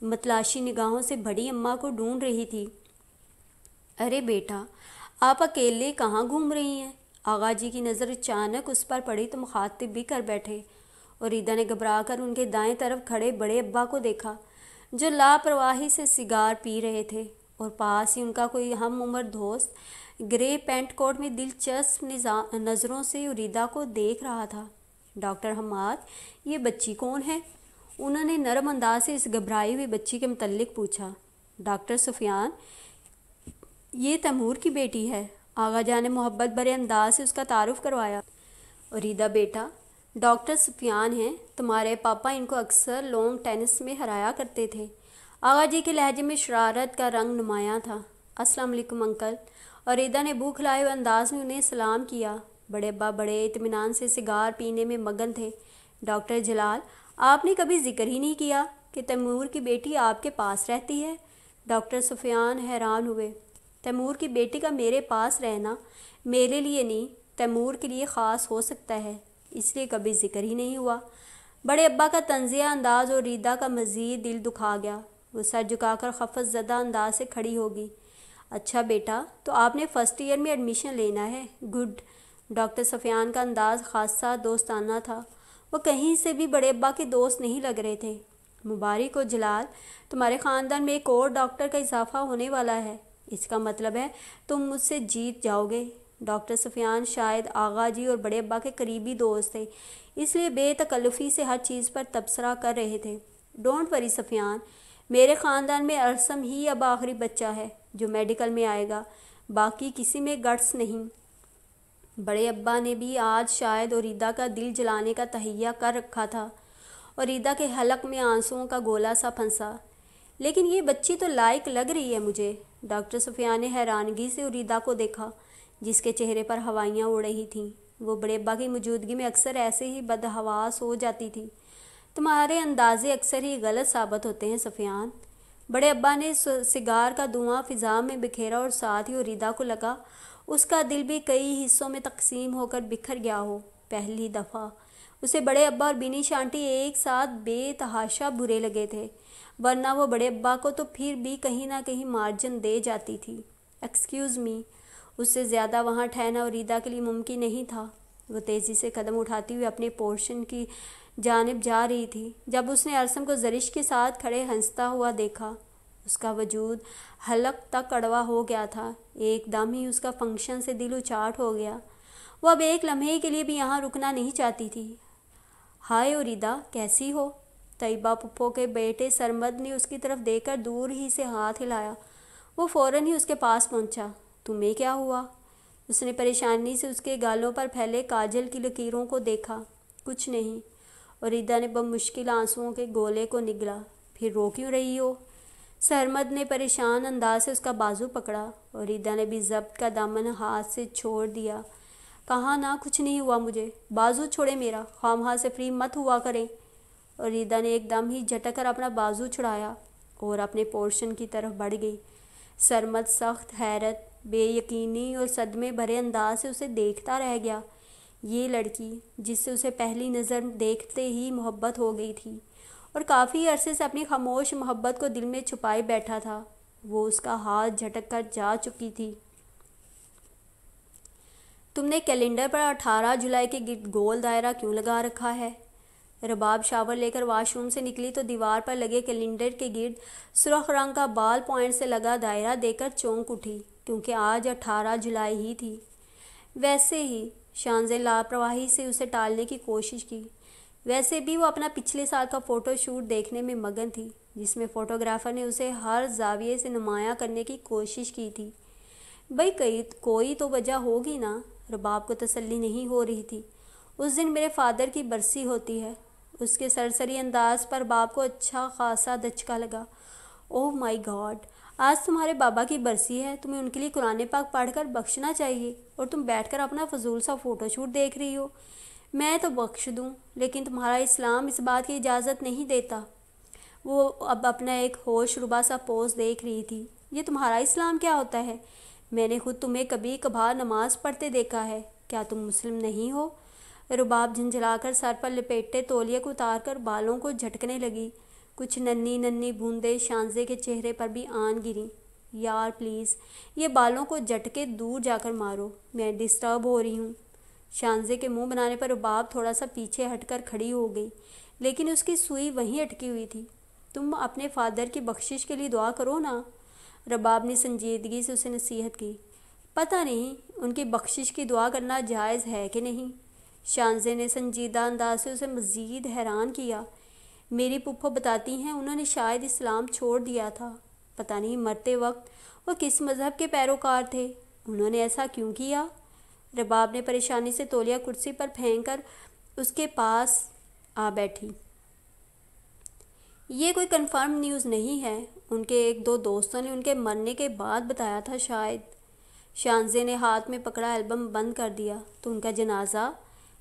मतलाशी निगाहों से बड़ी अम्मा को ढूंढ रही थी अरे बेटा आप अकेले कहाँ घूम रही हैं आगा जी की नज़र अचानक उस पर पड़ी तो मुखातिब भी कर बैठे और रीदा ने घबरा कर उनके दाएं तरफ खड़े बड़े अब्बा को देखा जो लापरवाही से सिगार पी रहे थे और पास ही उनका कोई हम उम्र दोस्त ग्रे पेंट कोट में दिलचस्प नज़रों से रीदा को देख रहा था डॉक्टर हमाद ये बच्ची कौन है उन्होंने नरम अंदाज से इस घबराई हुई बच्ची के मतलब पूछा डॉक्टर सुफियान ये तैमूर की बेटी है आगाजा ने मोहब्बत भरे अंदाज से उसका तारुफ करवाया रीदा बेटा डॉक्टर सुफियान हैं तुम्हारे पापा इनको अक्सर लॉन्ग टेनिस में हराया करते थे आगा जी के लहजे में शरारत का रंग नुमाया था अस्सलाम वालेकुम अंकल रीदा ने भूख लाए हुए अंदाज में उन्हें सलाम किया बड़े अब्बा बड़े इतमान से सिगार पीने में मगन थे डॉक्टर जलाल आपने कभी जिक्र ही नहीं किया कि तैमूर की बेटी आपके पास रहती है डॉक्टर सुफियान हैरान हुए तैमूर की बेटी का मेरे पास रहना मेरे लिए नहीं तैमूर के लिए ख़ास हो सकता है इसलिए कभी जिक्र ही नहीं हुआ बड़े अब्बा का तंजिया अंदाज और रीदा का मज़ीद दिल दुखा गया वो सर झुकाकर खफत ज़दा अंदाज से खड़ी होगी अच्छा बेटा तो आपने फ़र्स्ट ईयर में एडमिशन लेना है गुड डॉक्टर सफियान का अंदाज़ खासा दोस्ताना था वो कहीं से भी बड़े अब्बा के दोस्त नहीं लग रहे थे मुबारक व जलाल तुम्हारे ख़ानदान में एक और डॉक्टर का इजाफा होने वाला है इसका मतलब है तुम मुझसे जीत जाओगे डॉक्टर सफियान शायद आगा जी और बड़े अब्बा के करीबी दोस्त थे इसलिए बेतकल्लफ़ी से हर चीज़ पर तबसरा कर रहे थे डोंट वरी सफियान मेरे ख़ानदान में अरसम ही अब आखिरी बच्चा है जो मेडिकल में आएगा बाकी किसी में गट्स नहीं बड़े अब्बा ने भी आज शायद औरिदा का दिल जलाने का तहैया कर रखा था और ईदा के हलक में आंसुओं का गोला सा फंसा लेकिन ये बच्ची तो लायक लग रही है मुझे डॉक्टर सफिया ने हैरानगी से उरीदा को देखा जिसके चेहरे पर हवाइयाँ उड़ रही थीं वो बड़े अब्बा की मौजूदगी में अक्सर ऐसे ही बदहवास हो जाती थी तुम्हारे अंदाजे अक्सर ही गलत साबित होते हैं सफियान बड़े अब्बा ने सिगार का धुआं फिजा में बिखेरा और साथ ही उरीदा को लगा उसका दिल भी कई हिस्सों में तकसीम होकर बिखर गया हो पहली दफ़ा उसे बड़े अब्बा और बीनी शांटी एक साथ बेतहाशा बुरे लगे थे वरना वो बड़े अब्बा को तो फिर भी कहीं ना कहीं मार्जिन दे जाती थी एक्सक्यूज़ मी उससे ज़्यादा वहाँ ठहरना और रीदा के लिए मुमकिन नहीं था वो तेज़ी से कदम उठाती हुई अपने पोर्शन की जानब जा रही थी जब उसने अरसम को जरिश के साथ खड़े हंसता हुआ देखा उसका वजूद हलक तक कड़वा हो गया था एकदम ही उसका फंक्शन से दिल उचाट हो गया वो अब एक लम्हे के लिए भी यहाँ रुकना नहीं चाहती थी हाय रिदा कैसी हो तयबा पप्पो के बेटे सरमद ने उसकी तरफ देखकर दूर ही से हाथ हिलाया वो फौरन ही उसके पास पहुंचा तुम्हें क्या हुआ उसने परेशानी से उसके गालों पर फैले काजल की लकीरों को देखा कुछ नहीं और ईदा ने बमुश्किल आंसुओं के गोले को निगला फिर रो क्यों रही हो सरमद ने परेशान अंदाज से उसका बाजू पकड़ा और रीदा ने भी जब्त का दामन हाथ से छोड़ दिया कहा ना कुछ नहीं हुआ मुझे बाजू छोड़े मेरा खाम हाथ से फ्री मत हुआ करें और रीदा ने एकदम ही झटक कर अपना बाजू छुड़ाया और अपने पोर्शन की तरफ बढ़ गई सरमद सख्त हैरत बेयकीनी और सदमे भरे अंदाज से उसे देखता रह गया ये लड़की जिससे उसे पहली नज़र देखते ही मोहब्बत हो गई थी और काफ़ी अरसे से अपनी खामोश मोहब्बत को दिल में छुपाए बैठा था वो उसका हाथ झटक कर जा चुकी थी तुमने कैलेंडर पर 18 जुलाई के गिर्द गोल दायरा क्यों लगा रखा है रबाब शावर लेकर वॉशरूम से निकली तो दीवार पर लगे कैलेंडर के गिर्द सुरख रंग का बाल पॉइंट से लगा दायरा देकर चौंक उठी क्योंकि आज 18 जुलाई ही थी वैसे ही शानजे लापरवाही से उसे टालने की कोशिश की वैसे भी वो अपना पिछले साल का फ़ोटोशूट देखने में मगन थी जिसमें फ़ोटोग्राफ़र ने उसे हर जाविये से नुमाया करने की कोशिश की थी भाई कई कोई तो वजह होगी ना रबाब को तसल्ली नहीं हो रही थी उस दिन मेरे फादर की बरसी होती है उसके सरसरी अंदाज पर बाप को अच्छा खासा दचका लगा ओह माई गॉड आज तुम्हारे बाबा की बरसी है तुम्हें उनके लिए कुरान पाक पढ़कर बख्शना चाहिए और तुम बैठकर अपना फजूल सा फ़ोटोशूट देख रही हो मैं तो बख्श दूँ लेकिन तुम्हारा इस्लाम इस बात की इजाज़त नहीं देता वो अब अपना एक होश रुबा सा पोज देख रही थी ये तुम्हारा इस्लाम क्या होता है मैंने खुद तुम्हें कभी कभार नमाज़ पढ़ते देखा है क्या तुम मुस्लिम नहीं हो रुबाब झंझलाकर सर पर लपेटे तोलिए को उतार कर बालों को झटकने लगी कुछ नन्नी नन्नी बूंदे शांजे के चेहरे पर भी आन गिरी यार प्लीज़ ये बालों को झटके दूर जाकर मारो मैं डिस्टर्ब हो रही हूँ शानजे के मुंह बनाने पर रुबाब थोड़ा सा पीछे हटकर खड़ी हो गई लेकिन उसकी सुई वहीं अटकी हुई थी तुम अपने फादर की बख्शिश के लिए दुआ करो ना रबाब ने संजीदगी से उसे नसीहत की पता नहीं उनकी बख्शिश की दुआ करना जायज़ है कि नहीं शानजे ने संजीदा अंदाज से उसे मज़ीद हैरान किया मेरी पुप्पो बताती हैं उन्होंने शायद इस्लाम छोड़ दिया था पता नहीं मरते वक्त वो किस मज़हब के पैरोकार थे उन्होंने ऐसा क्यों किया रबाब ने परेशानी से तोलिया कुर्सी पर फेंक कर उसके पास आ बैठी ये कोई कंफर्म न्यूज़ नहीं है उनके एक दो दोस्तों ने उनके मरने के बाद बताया था शायद शानजे ने हाथ में पकड़ा एल्बम बंद कर दिया तो उनका जनाजा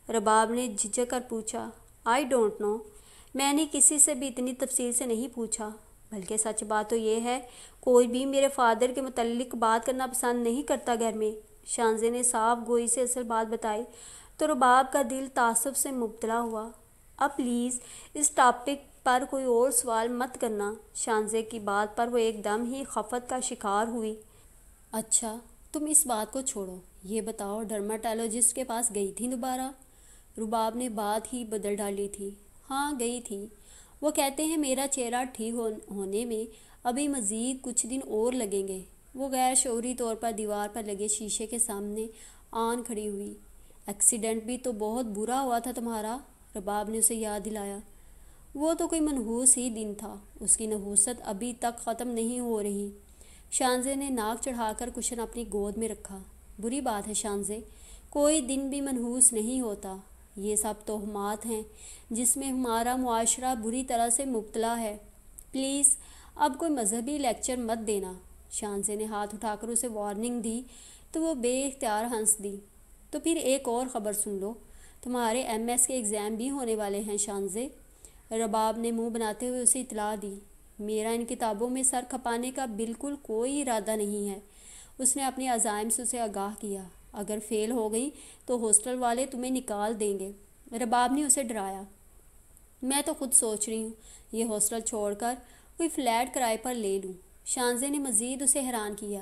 रबाब ने झिझक कर पूछा आई डोंट नो मैंने किसी से भी इतनी तफसील से नहीं पूछा बल्कि सच बात तो यह है कोई भी मेरे फादर के मतलब बात करना पसंद नहीं करता घर में शानजे ने साफ गोई से असल बात बताई तो रुबाब का दिल तासब से मुबतला हुआ अब प्लीज़ इस टॉपिक पर कोई और सवाल मत करना शानजे की बात पर वो एकदम ही खफत का शिकार हुई अच्छा तुम इस बात को छोड़ो ये बताओ डर्माटोलॉजिस्ट के पास गई थी दोबारा रुबाब ने बात ही बदल डाली थी हाँ गई थी वो कहते हैं मेरा चेहरा ठीक हो, होने में अभी मज़ीद कुछ दिन और लगेंगे वो गैर शौरी तौर पर दीवार पर लगे शीशे के सामने आन खड़ी हुई एक्सीडेंट भी तो बहुत बुरा हुआ था तुम्हारा रबाब ने उसे याद दिलाया वो तो कोई मनहूस ही दिन था उसकी नहूसत अभी तक ख़त्म नहीं हो रही शानजे ने नाक चढ़ाकर कुशन अपनी गोद में रखा बुरी बात है शानजे कोई दिन भी मनहूस नहीं होता ये सब तोहमात हैं जिसमें हमारा मुआशरा बुरी तरह से मुबतला है प्लीज़ अब कोई मजहबी लेक्चर मत देना शानजे ने हाथ उठाकर उसे वार्निंग दी तो वो बेख्तियार हंस दी तो फिर एक और ख़बर सुन लो तुम्हारे एस के एग्ज़ाम भी होने वाले हैं शानजे रबाब ने मुंह बनाते हुए उसे इतला दी मेरा इन किताबों में सर खपाने का बिल्कुल कोई इरादा नहीं है उसने अपने अजायम से उसे आगाह किया अगर फेल हो गई तो हॉस्टल वाले तुम्हें निकाल देंगे रबाब ने उसे डराया मैं तो खुद सोच रही हूँ ये हॉस्टल छोड़कर कोई फ्लैट किराए पर ले लूँ शानजे ने मज़ीद उसे हैरान किया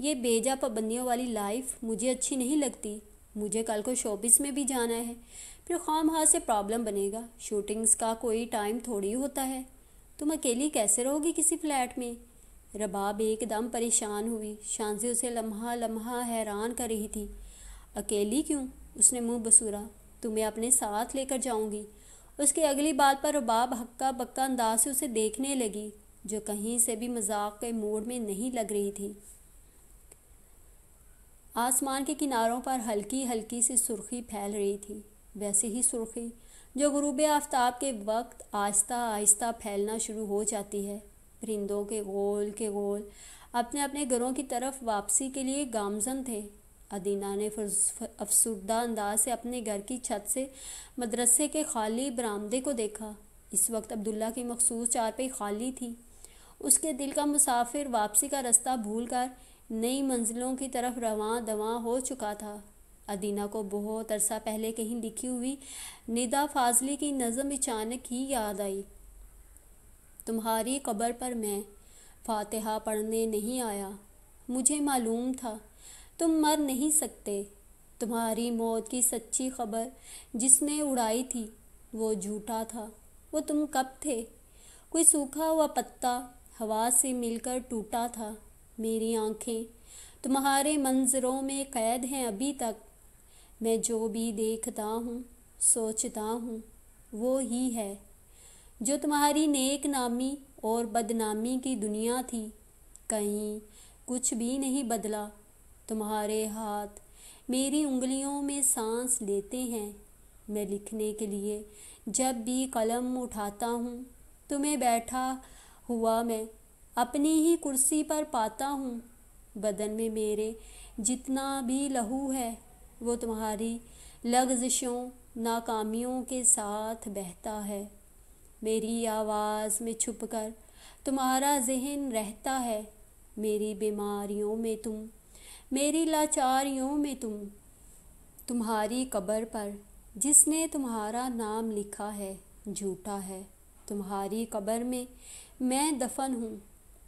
ये बेजा पाबंदियों वाली लाइफ मुझे अच्छी नहीं लगती मुझे कल को शोबिस में भी जाना है फिर खाम हाथ से प्रॉब्लम बनेगा शूटिंग्स का कोई टाइम थोड़ी होता है तुम अकेली कैसे रहोगी किसी फ्लैट में रबाब एकदम परेशान हुई शानजे उसे लम्हा लम्हा हैरान कर रही थी अकेली क्यों उसने मुंह बसूरा तुम्हें अपने साथ लेकर जाऊंगी उसकी अगली बात पर रबाब हक्का बक्का अंदाज से उसे देखने लगी जो कहीं से भी मजाक के मूड में नहीं लग रही थी आसमान के किनारों पर हल्की हल्की सी सुर्खी फैल रही थी वैसी ही सुर्खी जो गुरूब आफ्ताब के वक्त आहिस्ता आहिस्ता फैलना शुरू हो जाती है परिंदों के गोल के गोल अपने अपने घरों की तरफ वापसी के लिए गामजन थे अदीना ने अफसरदा अंदाज से अपने घर की छत से मदरसे के खाली बरामदे को देखा इस वक्त अब्दुल्ला की मखसूस चारपाई खाली थी उसके दिल का मुसाफिर वापसी का रास्ता भूल कर नई मंजिलों की तरफ रवा दवा हो चुका था अदीना को बहुत अरसा पहले कहीं लिखी हुई निदा फाजली की नज़म अचानक ही याद आई तुम्हारी कब्र पर मैं फातिहा पढ़ने नहीं आया मुझे मालूम था तुम मर नहीं सकते तुम्हारी मौत की सच्ची खबर जिसने उड़ाई थी वो झूठा था वो तुम कब थे कोई सूखा हुआ पत्ता हवा से मिलकर टूटा था मेरी आंखें तुम्हारे मंजरों में कैद हैं अभी तक मैं जो भी देखता हूँ सोचता हूँ वो ही है जो तुम्हारी नेक नामी और बदनामी की दुनिया थी कहीं कुछ भी नहीं बदला तुम्हारे हाथ मेरी उंगलियों में सांस लेते हैं मैं लिखने के लिए जब भी कलम उठाता हूँ तुम्हें बैठा हुआ मैं अपनी ही कुर्सी पर पाता हूँ बदन में मेरे जितना भी लहू है वो तुम्हारी लग्जशों नाकामियों के साथ बहता है मेरी आवाज़ में छुप कर तुम्हारा जहन रहता है मेरी बीमारियों में तुम मेरी लाचारियों में तुम तुम्हारी कब्र पर जिसने तुम्हारा नाम लिखा है झूठा है तुम्हारी कब्र में मैं दफन हूँ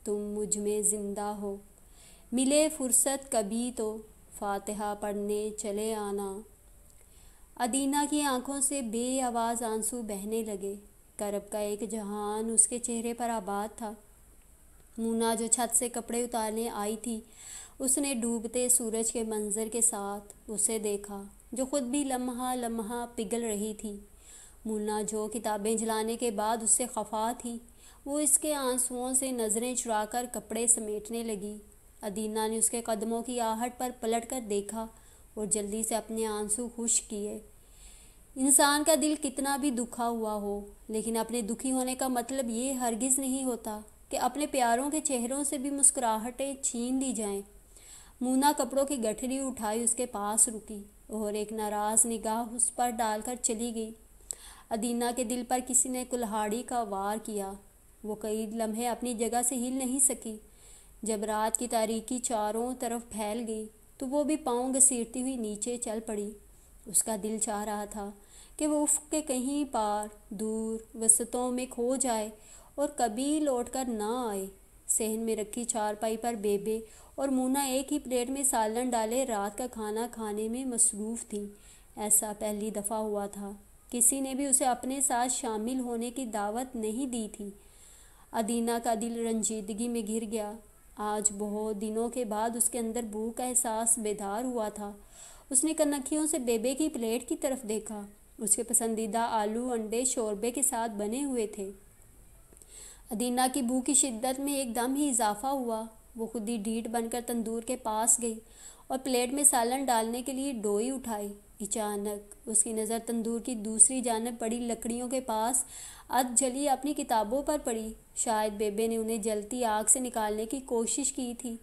तुम मुझ में ज़िंदा हो मिले फुर्सत कभी तो फातिहा पढ़ने चले आना अदीना की आंखों से बे आवाज़ आंसू बहने लगे करब का एक जहान उसके चेहरे पर आबाद था मुना जो छत से कपड़े उतारने आई थी उसने डूबते सूरज के मंज़र के साथ उसे देखा जो खुद भी लम्हा लम्हा पिघल रही थी मुन्ना जो किताबें जलाने के बाद उससे खफा थी वो इसके आंसुओं से नज़रें चुराकर कपड़े समेटने लगी अदीना ने उसके कदमों की आहट पर पलट कर देखा और जल्दी से अपने आंसू खुश किए इंसान का दिल कितना भी दुखा हुआ हो लेकिन अपने दुखी होने का मतलब ये हरगिज़ नहीं होता कि अपने प्यारों के चेहरों से भी मुस्कुराहटें छीन दी जाएं। मूना कपड़ों की गठरी उठाई उसके पास रुकी और एक नाराज़ निगाह उस पर डालकर चली गई अदीना के दिल पर किसी ने कुल्हाड़ी का वार किया वो कई लम्हे अपनी जगह से हिल नहीं सकी जब रात की तारीकी चारों तरफ फैल गई तो वो भी पाँव घसीटती हुई नीचे चल पड़ी उसका दिल चाह रहा था कि वो उफ के कहीं पार दूर वसतों में खो जाए और कभी लौट कर ना आए सहन में रखी चारपाई पर बेबे और मुना एक ही प्लेट में सालन डाले रात का खाना खाने में मसरूफ़ थी ऐसा पहली दफ़ा हुआ था किसी ने भी उसे अपने साथ शामिल होने की दावत नहीं दी थी अदीना का दिल रंजीदगी में घिर गया आज बहुत दिनों के बाद उसके अंदर भूख का एहसास बेदार हुआ था उसने कनखियों से बेबे की प्लेट की तरफ देखा उसके पसंदीदा आलू अंडे शोरबे के साथ बने हुए थे अदीना की भूख की शिद्दत में एकदम ही इजाफा हुआ वो खुद ही ढीठ बनकर तंदूर के पास गई और प्लेट में सालन डालने के लिए डोई उठाई अचानक उसकी नज़र तंदूर की दूसरी जानब पड़ी लकड़ियों के पास अत जली अपनी किताबों पर पड़ी शायद बेबे ने उन्हें जलती आग से निकालने की कोशिश की थी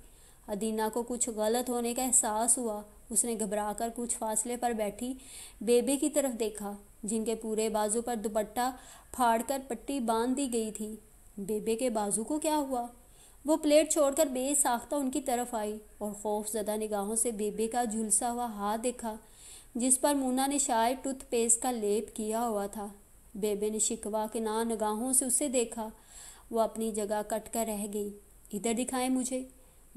अदीना को कुछ गलत होने का एहसास हुआ उसने घबराकर कुछ फासले पर बैठी बेबे की तरफ देखा जिनके पूरे बाजू पर दुपट्टा फाड़कर पट्टी बांध दी गई थी बेबे के बाजू को क्या हुआ वो प्लेट छोड़कर बेसाख्ता उनकी तरफ आई और खौफ ज़दा निगाहों से बेबे का झुलसा हुआ हाथ देखा जिस पर मूना ने शायद टूथपेस्ट का लेप किया हुआ था बेबे ने शिकवा के ना नगाहों से उसे देखा वो अपनी जगह कट कर रह गई इधर दिखाएं मुझे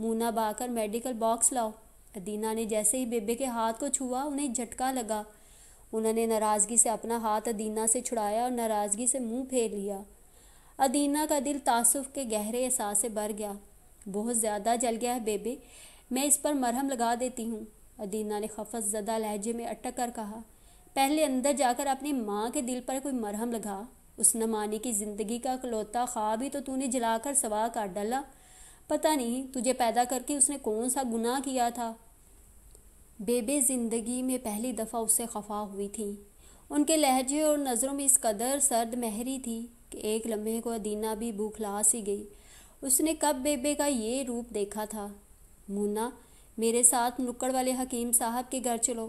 मूना बाकर मेडिकल बॉक्स लाओ अदीना ने जैसे ही बेबे के हाथ को छुआ उन्हें झटका लगा उन्होंने नाराज़गी से अपना हाथ अदीना से छुड़ाया और नाराज़गी से मुंह फेर लिया अदीना का दिल तासुफ के गहरे एहसास से भर गया बहुत ज़्यादा जल गया है बेबे मैं इस पर मरहम लगा देती हूँ अदीना ने खफत ज़दा लहजे में अटक कर कहा पहले अंदर जाकर अपनी माँ के दिल पर कोई मरहम लगा उस नमानी की ज़िंदगी का कलौता ख्वाब ही तो तूने जलाकर सवा कर डाला पता नहीं तुझे पैदा करके उसने कौन सा गुनाह किया था बेबे ज़िंदगी में पहली दफ़ा उससे खफा हुई थी उनके लहजे और नज़रों में इस कदर सर्द महरी थी कि एक लम्हे को अदीना भी भूखला सी गई उसने कब बेबे का ये रूप देखा था मुन्ना मेरे साथ नुक्कड़ वाले हकीम साहब के घर चलो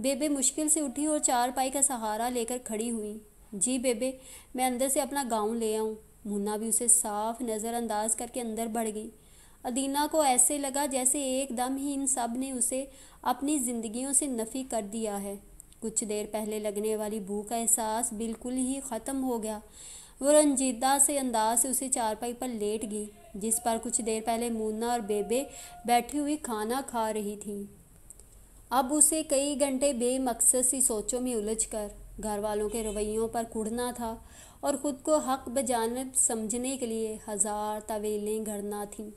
बेबे मुश्किल से उठी और चार पाई का सहारा लेकर खड़ी हुई जी बेबे मैं अंदर से अपना गाउन ले आऊँ मुन्ना भी उसे साफ नज़रअंदाज करके अंदर बढ़ गई अदीना को ऐसे लगा जैसे एकदम ही इन सब ने उसे अपनी ज़िंदगियों से नफ़ी कर दिया है कुछ देर पहले लगने वाली भू का एहसास बिल्कुल ही ख़त्म हो गया वो रंजीदा से अंदाज से उसे चारपाई पर लेट गई जिस पर कुछ देर पहले मुन्ना और बेबे बैठी हुई खाना खा रही थी अब उसे कई घंटे बेमकसद सी सोचों में उलझकर घर वालों के रवैयों पर कुड़ना था और ख़ुद को हक बजानब समझने के लिए हज़ार तवेलें घड़ना थीं